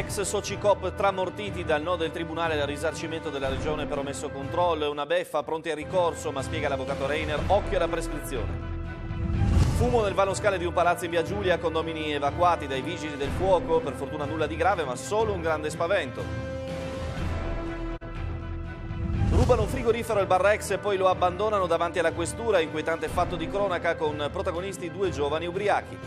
Ex Socicop tramortiti dal no del Tribunale del risarcimento della Regione per omesso controllo. una beffa, pronti a ricorso, ma spiega l'avvocato Reiner, occhio alla prescrizione. Fumo nel vano scale di un palazzo in via Giulia, condomini evacuati dai vigili del fuoco. Per fortuna nulla di grave, ma solo un grande spavento. Rubano un frigorifero al bar e poi lo abbandonano davanti alla questura. Inquietante fatto di cronaca con protagonisti due giovani ubriachi.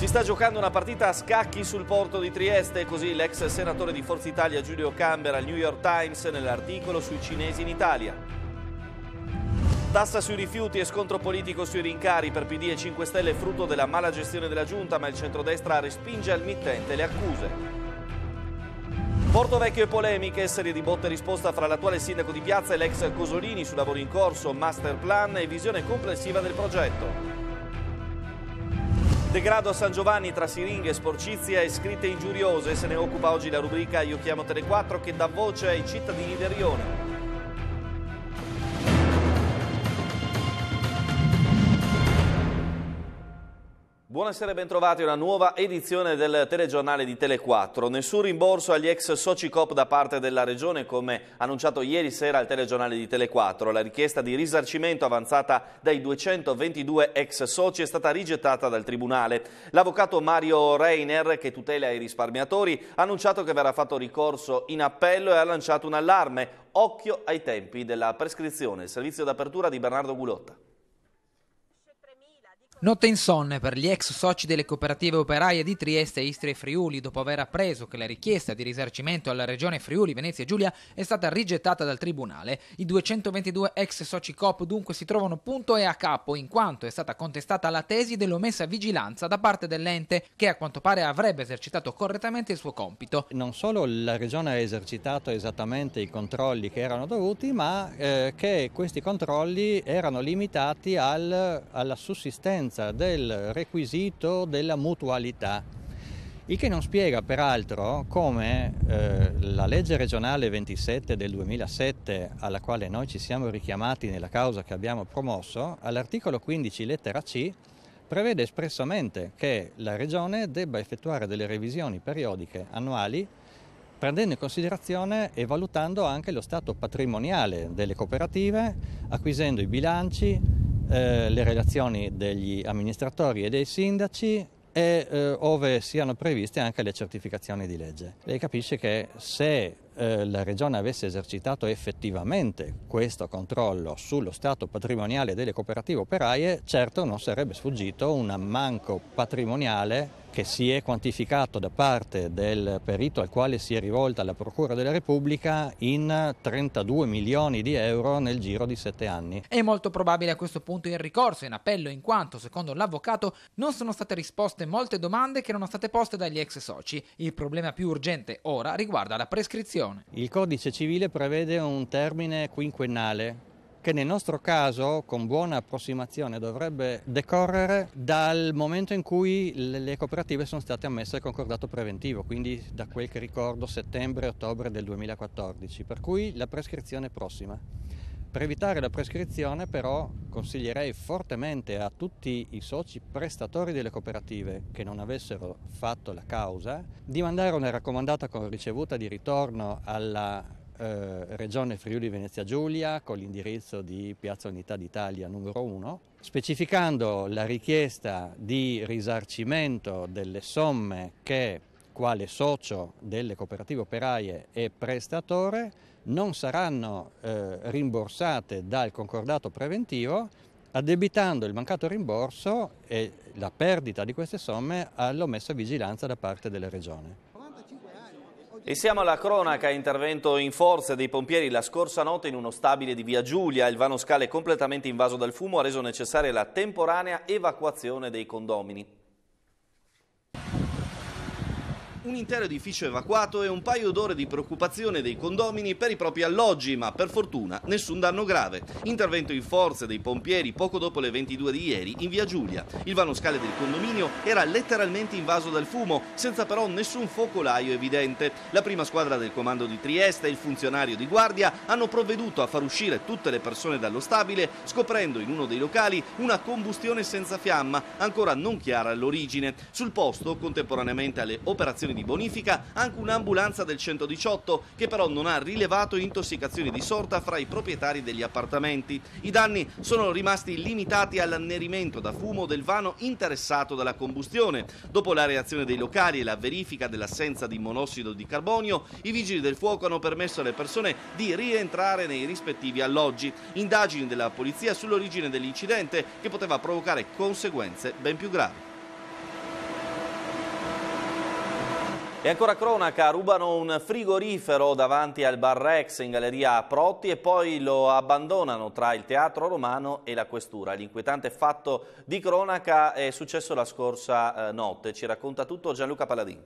Si sta giocando una partita a scacchi sul porto di Trieste, così l'ex senatore di Forza Italia Giulio Camber al New York Times nell'articolo sui cinesi in Italia. Tassa sui rifiuti e scontro politico sui rincari per PD e 5 Stelle frutto della mala gestione della Giunta, ma il centrodestra respinge al mittente le accuse. Porto Vecchio e polemiche, serie di botte e risposta fra l'attuale sindaco di Piazza e l'ex Cosolini su lavori in corso, master plan e visione complessiva del progetto. Degrado a San Giovanni tra siringhe, sporcizia e scritte ingiuriose se ne occupa oggi la rubrica Io chiamo Tele4 che dà voce ai cittadini del Rione. Buonasera e bentrovati a una nuova edizione del telegiornale di Tele4. Nessun rimborso agli ex soci COP da parte della Regione, come annunciato ieri sera al telegiornale di Tele4. La richiesta di risarcimento avanzata dai 222 ex soci è stata rigettata dal Tribunale. L'avvocato Mario Reiner, che tutela i risparmiatori, ha annunciato che verrà fatto ricorso in appello e ha lanciato un allarme. Occhio ai tempi della prescrizione. Il servizio d'apertura di Bernardo Gulotta. Notte insonne per gli ex soci delle cooperative operaie di Trieste, Istria e Friuli dopo aver appreso che la richiesta di risarcimento alla regione Friuli, Venezia e Giulia è stata rigettata dal tribunale. I 222 ex soci COP dunque si trovano punto e a capo in quanto è stata contestata la tesi dell'omessa vigilanza da parte dell'ente che a quanto pare avrebbe esercitato correttamente il suo compito. Non solo la regione ha esercitato esattamente i controlli che erano dovuti ma eh, che questi controlli erano limitati al, alla sussistenza assenza del requisito della mutualità, il che non spiega peraltro come eh, la legge regionale 27 del 2007, alla quale noi ci siamo richiamati nella causa che abbiamo promosso, all'articolo 15 lettera C, prevede espressamente che la Regione debba effettuare delle revisioni periodiche annuali prendendo in considerazione e valutando anche lo stato patrimoniale delle cooperative, acquisendo i bilanci, eh, le relazioni degli amministratori e dei sindaci e eh, ove siano previste anche le certificazioni di legge. Lei capisce che se eh, la Regione avesse esercitato effettivamente questo controllo sullo stato patrimoniale delle cooperative operaie, certo non sarebbe sfuggito un ammanco patrimoniale che si è quantificato da parte del perito al quale si è rivolta la Procura della Repubblica in 32 milioni di euro nel giro di sette anni. È molto probabile a questo punto il ricorso in appello in quanto, secondo l'avvocato, non sono state risposte molte domande che erano state poste dagli ex soci. Il problema più urgente ora riguarda la prescrizione. Il codice civile prevede un termine quinquennale che nel nostro caso, con buona approssimazione, dovrebbe decorrere dal momento in cui le cooperative sono state ammesse al concordato preventivo, quindi da quel che ricordo settembre-ottobre del 2014, per cui la prescrizione è prossima. Per evitare la prescrizione però consiglierei fortemente a tutti i soci prestatori delle cooperative che non avessero fatto la causa di mandare una raccomandata con ricevuta di ritorno alla eh, Regione Friuli Venezia Giulia con l'indirizzo di Piazza Unità d'Italia numero 1, specificando la richiesta di risarcimento delle somme che quale socio delle cooperative operaie e prestatore non saranno eh, rimborsate dal concordato preventivo addebitando il mancato rimborso e la perdita di queste somme all'omessa vigilanza da parte della Regione. E siamo alla cronaca, intervento in forza dei pompieri la scorsa notte in uno stabile di via Giulia. Il vano scale completamente invaso dal fumo ha reso necessaria la temporanea evacuazione dei condomini un intero edificio evacuato e un paio d'ore di preoccupazione dei condomini per i propri alloggi, ma per fortuna nessun danno grave. Intervento in forze dei pompieri poco dopo le 22 di ieri in via Giulia. Il vano scale del condominio era letteralmente invaso dal fumo, senza però nessun focolaio evidente. La prima squadra del comando di Trieste e il funzionario di guardia hanno provveduto a far uscire tutte le persone dallo stabile, scoprendo in uno dei locali una combustione senza fiamma, ancora non chiara all'origine. Sul posto, contemporaneamente alle operazioni operazione di bonifica anche un'ambulanza del 118 che però non ha rilevato intossicazioni di sorta fra i proprietari degli appartamenti. I danni sono rimasti limitati all'annerimento da fumo del vano interessato dalla combustione. Dopo la reazione dei locali e la verifica dell'assenza di monossido di carbonio, i vigili del fuoco hanno permesso alle persone di rientrare nei rispettivi alloggi. Indagini della polizia sull'origine dell'incidente che poteva provocare conseguenze ben più gravi. E ancora cronaca, rubano un frigorifero davanti al Bar Rex in galleria Protti e poi lo abbandonano tra il teatro romano e la questura. L'inquietante fatto di cronaca è successo la scorsa eh, notte, ci racconta tutto Gianluca Paladin.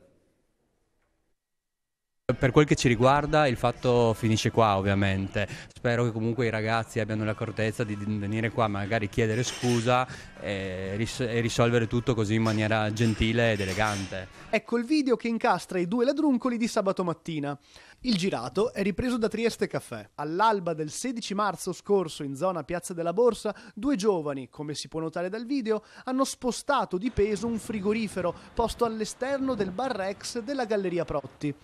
Per quel che ci riguarda il fatto finisce qua ovviamente, spero che comunque i ragazzi abbiano l'accortezza di venire qua magari chiedere scusa e, eh, ris- e, risolvere tutto così in maniera gentile ed elegante. Ecco il video che incastra i due ladruncoli di sabato mattina. Il girato è ripreso da Trieste Caffè. All'alba del 16 marzo scorso in zona Piazza della Borsa, due giovani, come si può notare dal video, hanno spostato di peso un frigorifero posto all'esterno del bar Rex della Galleria Protti.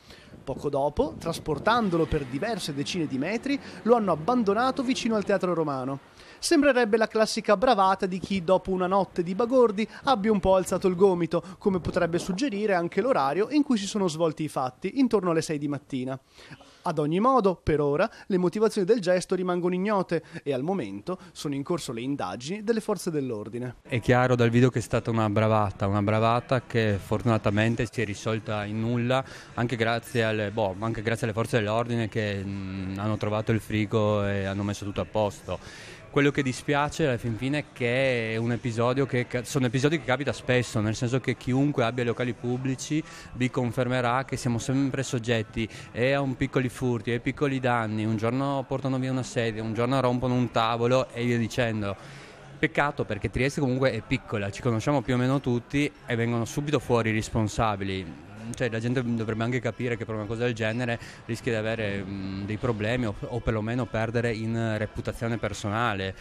Poco dopo, trasportandolo per diverse decine di metri, lo hanno abbandonato vicino al Teatro Romano. Sembrerebbe la classica bravata di chi dopo una notte di bagordi abbia un po' alzato il gomito, come potrebbe suggerire anche l'orario in cui si sono svolti i fatti, intorno alle 6 di mattina. Ad ogni modo, per ora, le motivazioni del gesto rimangono ignote e al momento sono in corso le indagini delle forze dell'ordine. È chiaro dal video che è stata una bravata, una bravata che fortunatamente si è risolta in nulla anche grazie alle, boh, anche grazie alle forze dell'ordine che mh, mm, hanno trovato il frigo e hanno messo tutto a posto. Quello che dispiace alla fin fine è che è un episodio che sono episodi che capita spesso, nel senso che chiunque abbia locali pubblici vi confermerà che siamo sempre soggetti e a un piccoli furti, e a piccoli danni, un giorno portano via una sedia, un giorno rompono un tavolo e via dicendo. Peccato perché Trieste comunque è piccola, ci conosciamo più o meno tutti e vengono subito fuori i responsabili cioè, la gente dovrebbe anche capire che per una cosa del genere rischia di avere mh, dei problemi o, o perlomeno perdere in reputazione personale.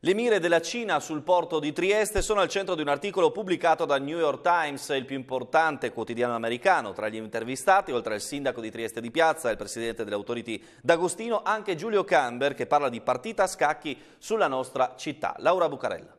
Le mire della Cina sul porto di Trieste sono al centro di un articolo pubblicato dal New York Times, il più importante quotidiano americano. Tra gli intervistati, oltre al sindaco di Trieste di Piazza e il presidente dell'Autority D'Agostino, anche Giulio Camber che parla di partita a scacchi sulla nostra città. Laura Bucarella.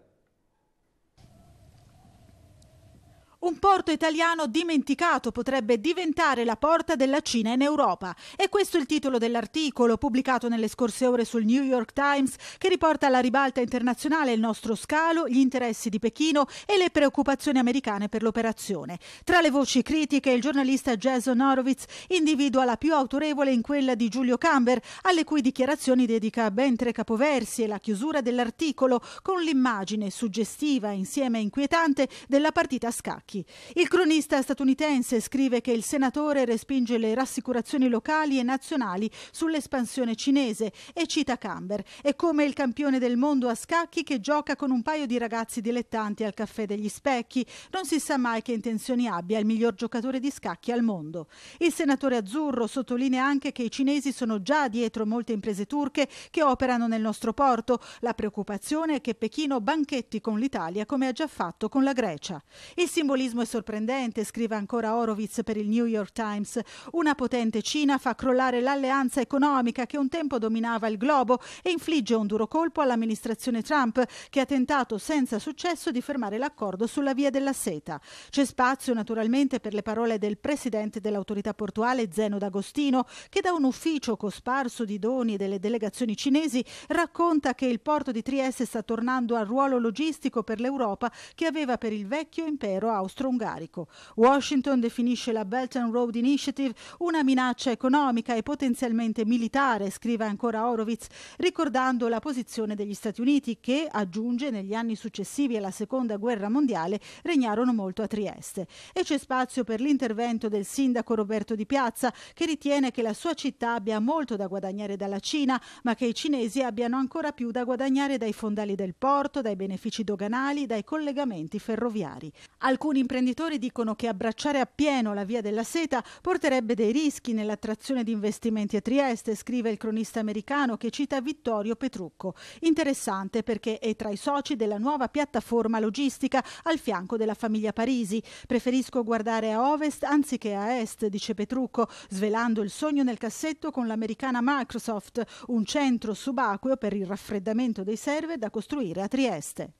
Un porto italiano dimenticato potrebbe diventare la porta della Cina in Europa. E questo è il titolo dell'articolo pubblicato nelle scorse ore sul New York Times che riporta alla ribalta internazionale il nostro scalo, gli interessi di Pechino e le preoccupazioni americane per l'operazione. Tra le voci critiche il giornalista Jason Horowitz individua la più autorevole in quella di Giulio Camber, alle cui dichiarazioni dedica ben tre capoversi e la chiusura dell'articolo con l'immagine suggestiva insieme inquietante della partita a scacchi rischi. Il cronista statunitense scrive che il senatore respinge le rassicurazioni locali e nazionali sull'espansione cinese e cita Camber. È come il campione del mondo a scacchi che gioca con un paio di ragazzi dilettanti al caffè degli specchi. Non si sa mai che intenzioni abbia il miglior giocatore di scacchi al mondo. Il senatore azzurro sottolinea anche che i cinesi sono già dietro molte imprese turche che operano nel nostro porto. La preoccupazione è che Pechino banchetti con l'Italia come ha già fatto con la Grecia. Il simbolismo terrorismo è sorprendente, scrive ancora Horowitz per il New York Times. Una potente Cina fa crollare l'alleanza economica che un tempo dominava il globo e infligge un duro colpo all'amministrazione Trump che ha tentato senza successo di fermare l'accordo sulla via della seta. C'è spazio naturalmente per le parole del presidente dell'autorità portuale Zeno D'Agostino che da un ufficio cosparso di doni e delle delegazioni cinesi racconta che il porto di Trieste sta tornando al ruolo logistico per l'Europa che aveva per il vecchio impero austriaco austro-ungarico. Washington definisce la Belt and Road Initiative una minaccia economica e potenzialmente militare, scrive ancora Horowitz, ricordando la posizione degli Stati Uniti che, aggiunge, negli anni successivi alla Seconda Guerra Mondiale regnarono molto a Trieste. E c'è spazio per l'intervento del sindaco Roberto Di Piazza, che ritiene che la sua città abbia molto da guadagnare dalla Cina, ma che i cinesi abbiano ancora più da guadagnare dai fondali del porto, dai benefici doganali, dai collegamenti ferroviari. Alcuni alcuni imprenditori dicono che abbracciare appieno la via della seta porterebbe dei rischi nell'attrazione di investimenti a Trieste, scrive il cronista americano che cita Vittorio Petrucco. Interessante perché è tra i soci della nuova piattaforma logistica al fianco della famiglia Parisi. Preferisco guardare a ovest anziché a est, dice Petrucco, svelando il sogno nel cassetto con l'americana Microsoft, un centro subacqueo per il raffreddamento dei server da costruire a Trieste.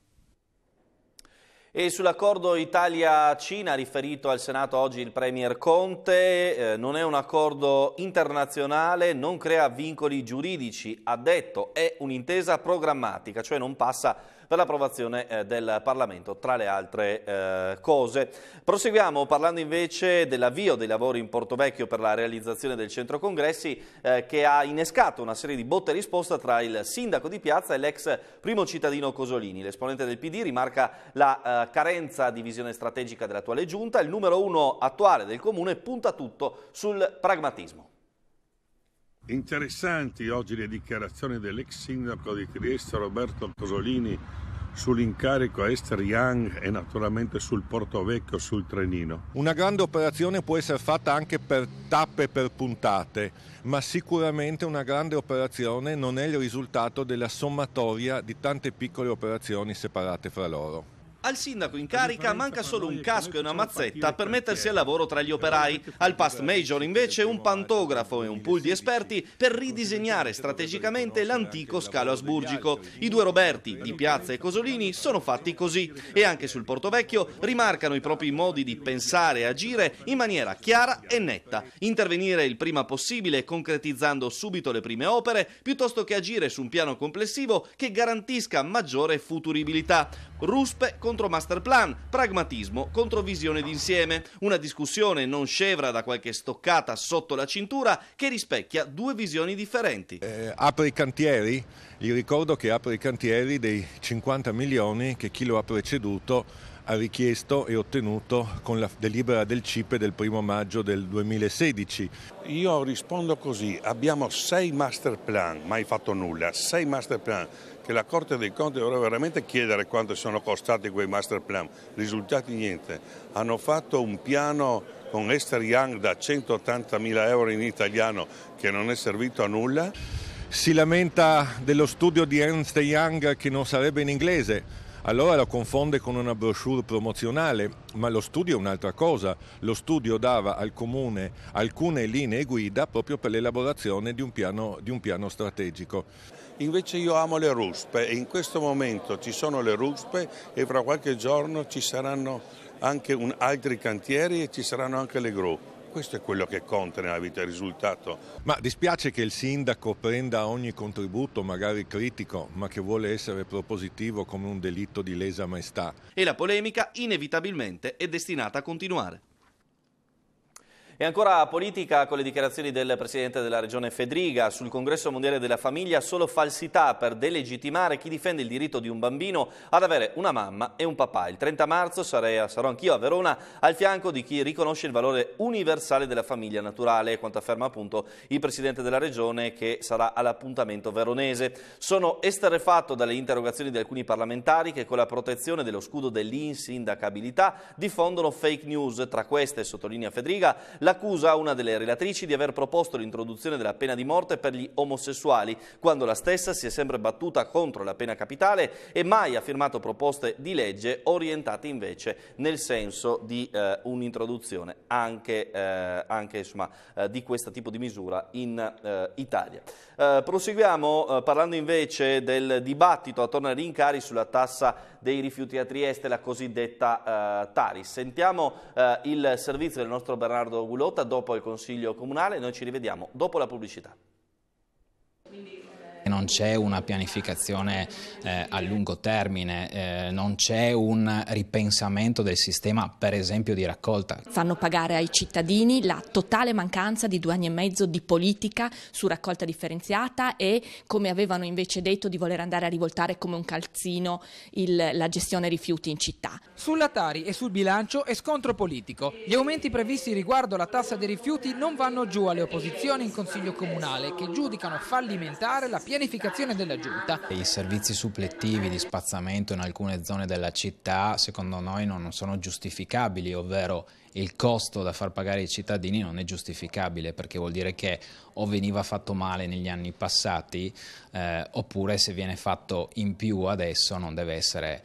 E sull'accordo Italia-Cina riferito al Senato oggi il Premier Conte, eh, non è un accordo internazionale, non crea vincoli giuridici, ha detto è un'intesa programmatica, cioè non passa dall'approvazione eh, del Parlamento, tra le altre eh, cose. Proseguiamo parlando invece dell'avvio dei lavori in Porto Vecchio per la realizzazione del centro congressi eh, che ha innescato una serie di botte e risposta tra il sindaco di Piazza e l'ex primo cittadino Cosolini. L'esponente del PD rimarca la eh, carenza di visione strategica dell'attuale giunta, il numero uno attuale del comune punta tutto sul pragmatismo. Interessanti oggi le dichiarazioni dell'ex sindaco di Trieste Roberto Cosolini sull'incarico a Esther Young e naturalmente sul Porto Vecchio, sul Trenino. Una grande operazione può essere fatta anche per tappe, per puntate, ma sicuramente una grande operazione non è il risultato della sommatoria di tante piccole operazioni separate fra loro. Al sindaco in carica manca solo un casco e una mazzetta per mettersi al lavoro tra gli operai. Al past major invece un pantografo e un pool di esperti per ridisegnare strategicamente l'antico scalo asburgico. I due Roberti, di Piazza e Cosolini, sono fatti così e anche sul Porto Vecchio rimarcano i propri modi di pensare e agire in maniera chiara e netta. Intervenire il prima possibile concretizzando subito le prime opere piuttosto che agire su un piano complessivo che garantisca maggiore futuribilità. Ruspe contro Masterplan, pragmatismo contro visione d'insieme, una discussione non scevra da qualche stoccata sotto la cintura che rispecchia due visioni differenti. Eh, apre i cantieri, gli ricordo che apre i cantieri dei 50 milioni che chi lo ha preceduto ha richiesto e ottenuto con la delibera del CIPE del 1 maggio del 2016. Io rispondo così, abbiamo sei master plan, mai fatto nulla, sei master plan che la Corte dei Conti dovrà veramente chiedere quanto sono costati quei master plan, risultati niente, hanno fatto un piano con Esther Young da 180.000 euro in italiano che non è servito a nulla. Si lamenta dello studio di Ernst Young che non sarebbe in inglese, allora lo confonde con una brochure promozionale, ma lo studio è un'altra cosa. Lo studio dava al comune alcune linee guida proprio per l'elaborazione di un piano, di un piano strategico. Invece io amo le ruspe e in questo momento ci sono le ruspe e fra qualche giorno ci saranno anche un, altri cantieri e ci saranno anche le gru questo è quello che conta nella vita, il risultato. Ma dispiace che il sindaco prenda ogni contributo, magari critico, ma che vuole essere propositivo come un delitto di lesa maestà. E la polemica inevitabilmente è destinata a continuare. E ancora politica con le dichiarazioni del Presidente della Regione Fedriga sul Congresso Mondiale della Famiglia, solo falsità per delegittimare chi difende il diritto di un bambino ad avere una mamma e un papà. Il 30 marzo sarei, sarò anch'io a Verona al fianco di chi riconosce il valore universale della famiglia naturale, quanto afferma appunto il Presidente della Regione che sarà all'appuntamento veronese. Sono esterefatto dalle interrogazioni di alcuni parlamentari che con la protezione dello scudo dell'insindacabilità diffondono fake news. Tra queste, sottolinea Fedriga, l'accusa una delle relatrici di aver proposto l'introduzione della pena di morte per gli omosessuali, quando la stessa si è sempre battuta contro la pena capitale e mai ha firmato proposte di legge orientate invece nel senso di eh, un'introduzione anche, eh, anche insomma, eh, di questo tipo di misura in eh, Italia. Eh, proseguiamo eh, parlando invece del dibattito attorno ai rincari sulla tassa dei rifiuti a Trieste, la cosiddetta eh, Taris. Sentiamo eh, il servizio del nostro Bernardo Gulotta dopo il Consiglio Comunale, noi ci rivediamo dopo la pubblicità. Quindi non c'è una pianificazione eh, a lungo termine, eh, non c'è un ripensamento del sistema per esempio di raccolta. Fanno pagare ai cittadini la totale mancanza di due anni e mezzo di politica su raccolta differenziata e come avevano invece detto di voler andare a rivoltare come un calzino il, la gestione rifiuti in città. Sulla Tari e sul bilancio è scontro politico. Gli aumenti previsti riguardo la tassa dei rifiuti non vanno giù alle opposizioni in Consiglio Comunale che giudicano fallimentare la pianificazione pianificazione della giunta. I servizi supplettivi di spazzamento in alcune zone della città secondo noi non sono giustificabili, ovvero il costo da far pagare ai cittadini non è giustificabile perché vuol dire che o veniva fatto male negli anni passati eh, oppure se viene fatto in più adesso non deve essere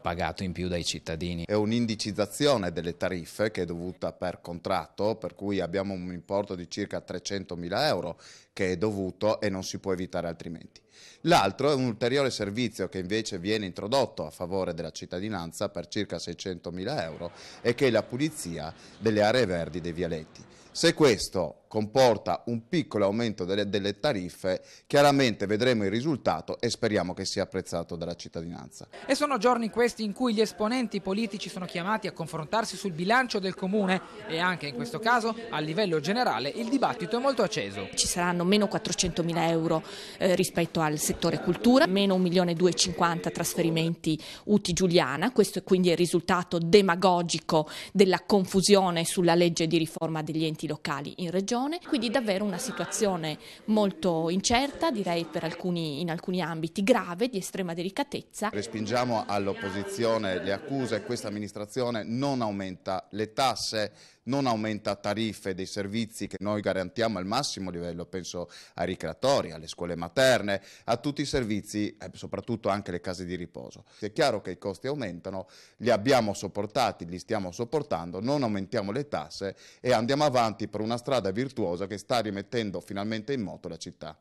pagato in più dai cittadini. È un'indicizzazione delle tariffe che è dovuta per contratto, per cui abbiamo un importo di circa 300 mila euro che è dovuto e non si può evitare altrimenti. L'altro è un ulteriore servizio che invece viene introdotto a favore della cittadinanza per circa 600 mila euro e che è la pulizia delle aree verdi dei vialetti. Se questo comporta un piccolo aumento delle, delle, tariffe, chiaramente vedremo il risultato e speriamo che sia apprezzato dalla cittadinanza. E sono giorni questi in cui gli esponenti politici sono chiamati a confrontarsi sul bilancio del Comune e anche in questo caso a livello generale il dibattito è molto acceso. Ci saranno meno 400 mila euro eh, rispetto al settore cultura, meno 1 milione 250 trasferimenti UTI Giuliana, questo è quindi il risultato demagogico della confusione sulla legge di riforma degli enti locali in regione situazione, quindi davvero una situazione molto incerta, direi per alcuni, in alcuni ambiti grave, di estrema delicatezza. Respingiamo all'opposizione le accuse, questa amministrazione non aumenta le tasse, non aumenta tariffe dei servizi che noi garantiamo al massimo livello, penso ai ricreatori, alle scuole materne, a tutti i servizi, eh, soprattutto anche le case di riposo. È chiaro che i costi aumentano, li abbiamo sopportati, li stiamo sopportando, non aumentiamo le tasse e andiamo avanti per una strada virtuosa che sta rimettendo finalmente in moto la città.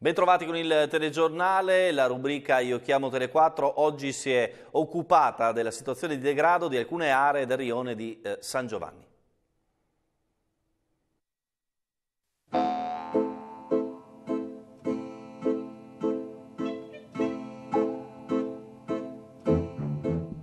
Bentrovati con il telegiornale, la rubrica Io chiamo Tele4 oggi si è occupata della situazione di degrado di alcune aree del rione di eh, San Giovanni.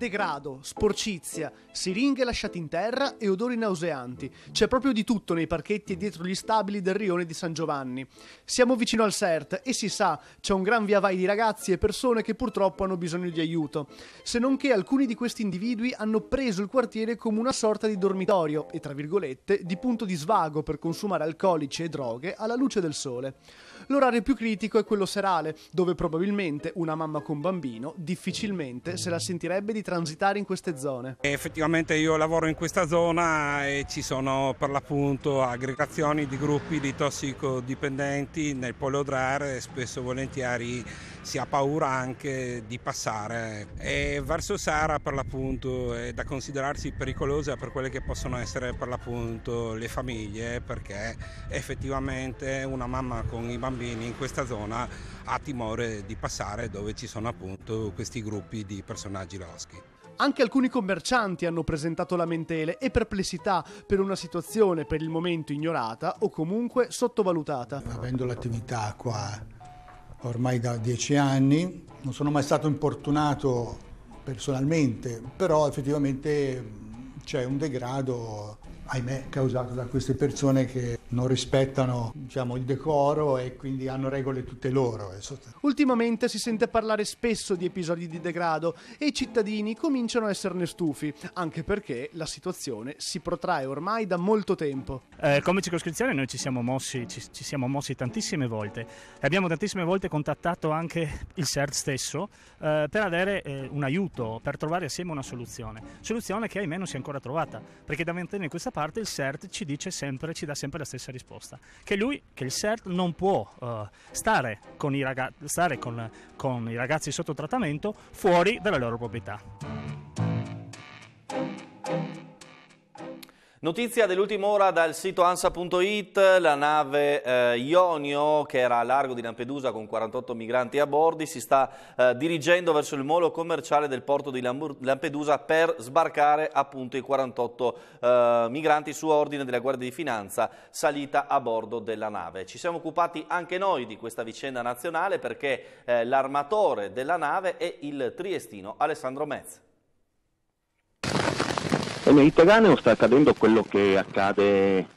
degrado, sporcizia, siringhe lasciate in terra e odori nauseanti. C'è proprio di tutto nei parchetti e dietro gli stabili del rione di San Giovanni. Siamo vicino al CERT e si sa, c'è un gran via vai di ragazzi e persone che purtroppo hanno bisogno di aiuto. Se non che alcuni di questi individui hanno preso il quartiere come una sorta di dormitorio e, tra virgolette, di punto di svago per consumare alcolici e droghe alla luce del sole. L'orario più critico è quello serale, dove probabilmente una mamma con bambino difficilmente se la sentirebbe di transitare in queste zone. Effettivamente io lavoro in questa zona e ci sono per l'appunto aggregazioni di gruppi di tossicodipendenti nel polo Polodrare e spesso e volentieri si ha paura anche di passare. E verso Sara per l'appunto è da considerarsi pericolosa per quelle che possono essere per l'appunto le famiglie perché effettivamente una mamma con i bambini bambini in questa zona ha timore di passare dove ci sono appunto questi gruppi di personaggi loschi. Anche alcuni commercianti hanno presentato lamentele e perplessità per una situazione per il momento ignorata o comunque sottovalutata. Avendo l'attività qua ormai da dieci anni, non sono mai stato importunato personalmente, però effettivamente c'è un degrado, ahimè, causato da queste persone che non rispettano diciamo, il decoro e quindi hanno regole tutte loro. Eh, Ultimamente si sente parlare spesso di episodi di degrado e i cittadini cominciano a esserne stufi, anche perché la situazione si protrae ormai da molto tempo. Eh, come circoscrizione noi ci siamo, mossi, ci, ci siamo mossi tantissime volte, e abbiamo tantissime volte contattato anche il CERT stesso eh, per avere eh, un aiuto, per trovare assieme una soluzione, soluzione che ahimè non si è ancora trovata, perché da vent'anni a questa parte il CERT ci dice sempre, ci dà sempre la stessa stessa risposta, che lui, che il CERT non può uh, stare, con i, raga- stare con, con i ragazzi sotto trattamento fuori dalla loro proprietà. Notizia dell'ultima ora dal sito ansa.it, la nave eh, Ionio che era a largo di Lampedusa con 48 migranti a bordo si sta eh, dirigendo verso il molo commerciale del porto di Lampedusa per sbarcare appunto i 48 eh, migranti su ordine della Guardia di Finanza salita a bordo della nave. Ci siamo occupati anche noi di questa vicenda nazionale perché eh, l'armatore della nave è il triestino Alessandro Mezza. Eh, nel Mediterraneo sta accadendo quello che accade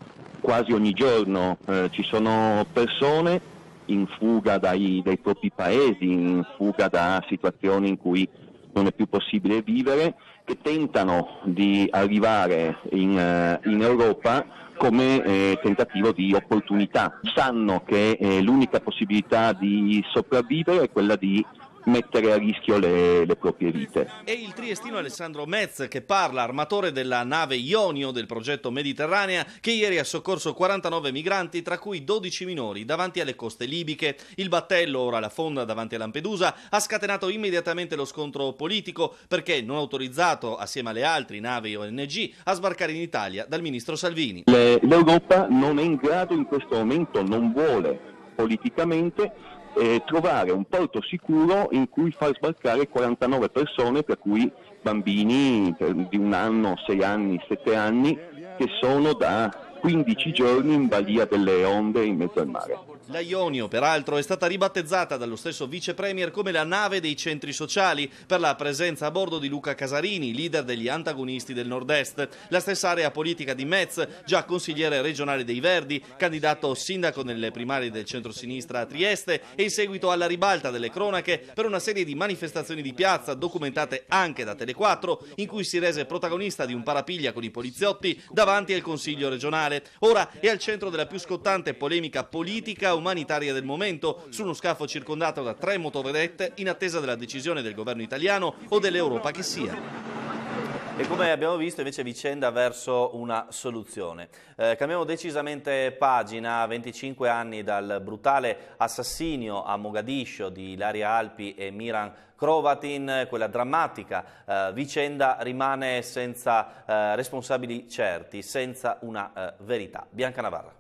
quasi ogni giorno, eh, ci sono persone in fuga dai, dai, propri paesi, in fuga da situazioni in cui non è più possibile vivere, che tentano di arrivare in, eh, in Europa come eh, tentativo di opportunità. Sanno che eh, l'unica possibilità di sopravvivere è quella di mettere a rischio le, le proprie vite. E il triestino Alessandro Metz che parla, armatore della nave Ionio del progetto Mediterranea, che ieri ha soccorso 49 migranti, tra cui 12 minori, davanti alle coste libiche. Il battello, ora la fonda davanti a Lampedusa, ha scatenato immediatamente lo scontro politico perché non autorizzato, assieme alle altre navi ONG, a sbarcare in Italia dal ministro Salvini. L'Europa non è in grado in questo momento, non vuole politicamente eh, trovare un porto sicuro in cui far sbarcare 49 persone, tra per cui bambini di un anno, 6 anni, 7 anni, che sono da 15 giorni in balia delle onde in mezzo al mare. La Ionio, peraltro, è stata ribattezzata dallo stesso vice premier come la nave dei centri sociali per la presenza a bordo di Luca Casarini, leader degli antagonisti del nord-est. La stessa area politica di Metz, già consigliere regionale dei Verdi, candidato sindaco nelle primarie del centro-sinistra a Trieste e in seguito alla ribalta delle cronache per una serie di manifestazioni di piazza documentate anche da Tele4, in cui si rese protagonista di un parapiglia con i poliziotti davanti al Consiglio regionale. Ora è al centro della più scottante polemica politica umanitaria del momento su uno scafo circondato da tre motovedette in attesa della decisione del governo italiano o dell'Europa che sia. E come abbiamo visto invece vicenda verso una soluzione. Eh, cambiamo decisamente pagina, 25 anni dal brutale assassinio a Mogadiscio di Ilaria Alpi e Miran Crovatin, quella drammatica eh, vicenda rimane senza eh, responsabili certi, senza una eh, verità. Bianca Navarra.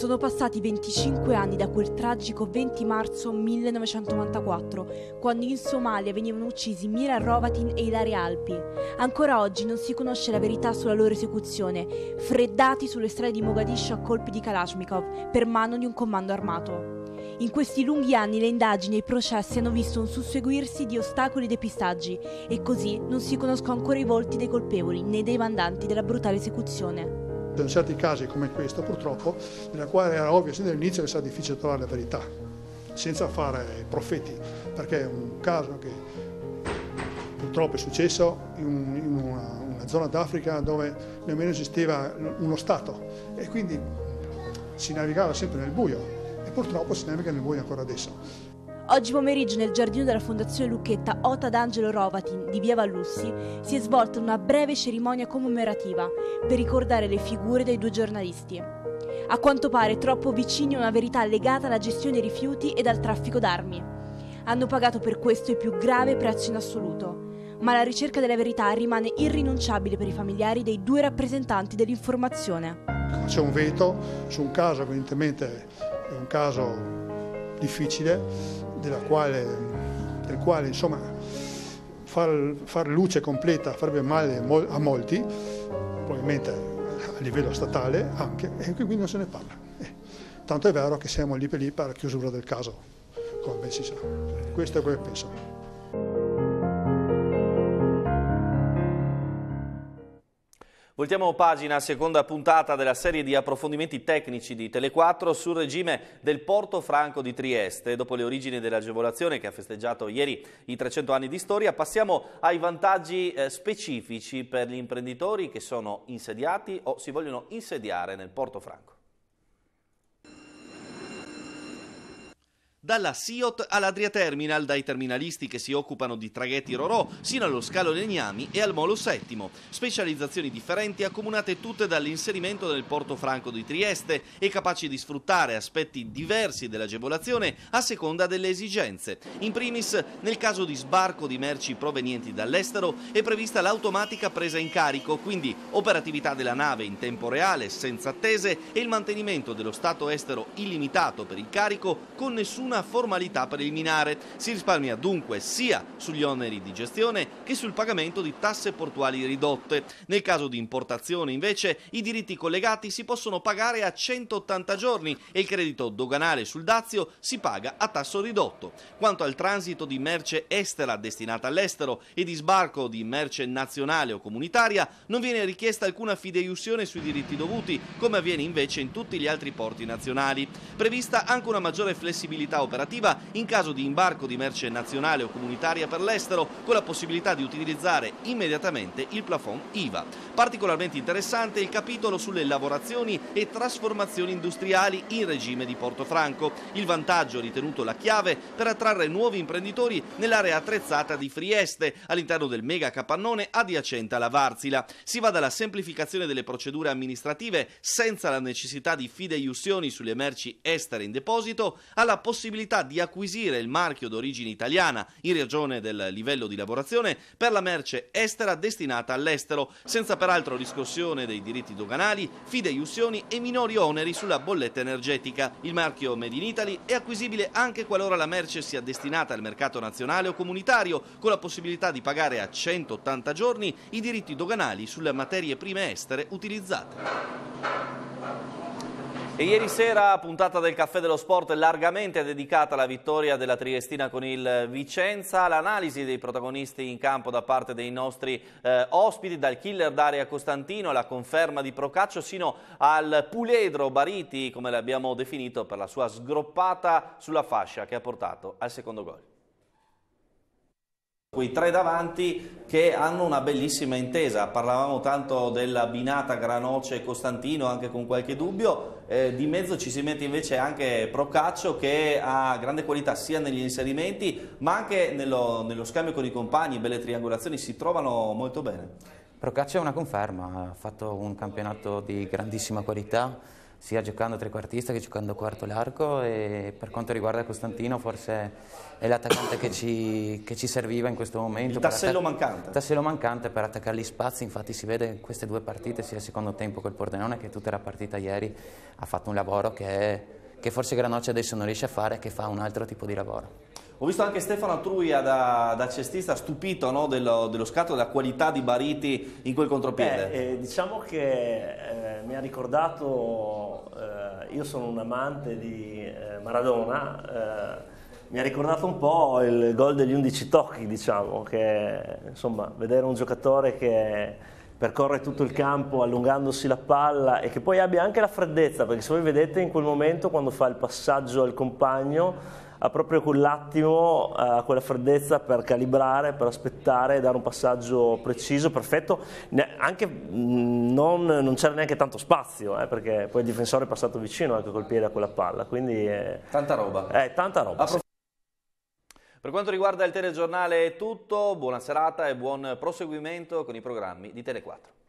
Sono passati 25 anni da quel tragico 20 marzo 1994, quando in Somalia venivano uccisi Mira Rovatin e Ilaria Alpi. Ancora oggi non si conosce la verità sulla loro esecuzione, freddati sulle strade di Mogadiscio a colpi di Kalashnikov per mano di un comando armato. In questi lunghi anni le indagini e i processi hanno visto un susseguirsi di ostacoli e depistaggi e così non si conoscono ancora i volti dei colpevoli né dei mandanti della brutale esecuzione. In certi casi come questo, purtroppo, nella quale era ovvio sin dall'inizio che sarà difficile trovare la verità, senza fare profeti, perché è un caso che purtroppo è successo in, una, una zona d'Africa dove nemmeno esisteva uno Stato e quindi si navigava sempre nel buio e purtroppo si naviga nel buio ancora adesso. Oggi pomeriggio nel giardino della Fondazione Lucchetta Ota d'Angelo Rovatin di Via Vallussi si è svolta una breve cerimonia commemorativa per ricordare le figure dei due giornalisti. A quanto pare troppo vicini a una verità legata alla gestione dei rifiuti e al traffico d'armi. Hanno pagato per questo il più grave prezzo in assoluto ma la ricerca della verità rimane irrinunciabile per i familiari dei due rappresentanti dell'informazione. C'è un veto su un caso, evidentemente è un caso difficile, quale, del quale insomma, far, far, luce completa farebbe male a molti, probabilmente a livello statale anche, e quindi non se ne parla. Eh, tanto è vero che siamo lì per lì per la chiusura del caso, come ben si sa. Questo è quello che penso. Voltiamo pagina, seconda puntata della serie di approfondimenti tecnici di Tele4 sul regime del Porto Franco di Trieste. Dopo le origini dell'agevolazione che ha festeggiato ieri i 300 anni di storia, passiamo ai vantaggi eh, specifici per gli imprenditori che sono insediati o si vogliono insediare nel Porto Franco. Dalla Siot all'Adria Terminal, dai terminalisti che si occupano di traghetti RORO, sino allo scalo Legnami e al Molo VII. Specializzazioni differenti accomunate tutte dall'inserimento nel porto franco di Trieste e capaci di sfruttare aspetti diversi dell'agevolazione a seconda delle esigenze. In primis, nel caso di sbarco di merci provenienti dall'estero, è prevista l'automatica presa in carico, quindi operatività della nave in tempo reale, senza attese e il mantenimento dello stato estero illimitato per il carico con nessun una formalità preliminare. Si risparmia dunque sia sugli oneri di gestione che sul pagamento di tasse portuali ridotte. Nel caso di importazione invece i diritti collegati si possono pagare a 180 giorni e il credito doganale sul dazio si paga a tasso ridotto. Quanto al transito di merce estera destinata all'estero e di sbarco di merce nazionale o comunitaria, non viene richiesta alcuna fideiussione sui diritti dovuti, come avviene invece in tutti gli altri porti nazionali. Prevista anche una maggiore flessibilità operativa in caso di imbarco di merce nazionale o comunitaria per l'estero con la possibilità di utilizzare immediatamente il plafond IVA. Particolarmente interessante è il capitolo sulle lavorazioni e trasformazioni industriali in regime di Porto Franco, Il vantaggio ritenuto la chiave per attrarre nuovi imprenditori nell'area attrezzata di Frieste all'interno del mega capannone adiacente alla Varzila. Si va dalla semplificazione delle procedure amministrative senza la necessità di fideiussioni sulle merci estere in deposito alla possibilità possibilità di acquisire il marchio d'origine italiana in ragione del livello di lavorazione per la merce estera destinata all'estero, senza peraltro riscossione dei diritti doganali, fideiussioni e minori oneri sulla bolletta energetica. Il marchio Made in Italy è acquisibile anche qualora la merce sia destinata al mercato nazionale o comunitario, con la possibilità di pagare a 180 giorni i diritti doganali sulle materie prime estere utilizzate. E ieri sera puntata del Caffè dello Sport largamente dedicata alla vittoria della Triestina con il Vicenza, l'analisi dei protagonisti in campo da parte dei nostri eh, ospiti, dal killer Daria Costantino, la conferma di Procaccio, sino al puledro Bariti, come l'abbiamo definito, per la sua sgroppata sulla fascia che ha portato al secondo gol. Quei tre davanti che hanno una bellissima intesa, parlavamo tanto della binata Granoce e Costantino anche con qualche dubbio, eh, di mezzo ci si mette invece anche Procaccio che ha grande qualità sia negli inserimenti ma anche nello, nello scambio con i compagni, belle triangolazioni, si trovano molto bene. Procaccio è una conferma, ha fatto un campionato di grandissima qualità, sia giocando trequartista che giocando quarto largo e per quanto riguarda Costantino forse è l'attaccante che, che, ci, serviva in questo momento. Il tassello mancante. il Tassello mancante per attaccare gli spazi, infatti si vede in queste due partite, sia il secondo tempo col Pordenone che tutta la partita ieri ha fatto un lavoro che, che forse Granoccia adesso non riesce a fare che fa un altro tipo di lavoro. Ho visto anche Stefano Truia da, da cestista stupito no, dello, dello, scatto, della qualità di Bariti in quel contropiede. Beh, eh, diciamo che eh, mi ha ricordato, eh, io sono un amante di eh, Maradona, eh, mi ha ricordato un po' il gol degli 11 tocchi, diciamo, che insomma vedere un giocatore che percorre tutto il campo allungandosi la palla e che poi abbia anche la freddezza, perché se voi vedete in quel momento quando fa il passaggio al compagno ha proprio quell'attimo, eh, quella freddezza per calibrare, per aspettare, dare un passaggio preciso, perfetto, ne- anche mh, mm, non, non, c'era neanche tanto spazio, eh, perché poi il difensore è passato vicino anche col piede a quella palla, quindi... Eh, tanta roba. Eh, tanta roba. Per quanto riguarda il telegiornale è tutto, buona serata e buon proseguimento con i programmi di Tele4.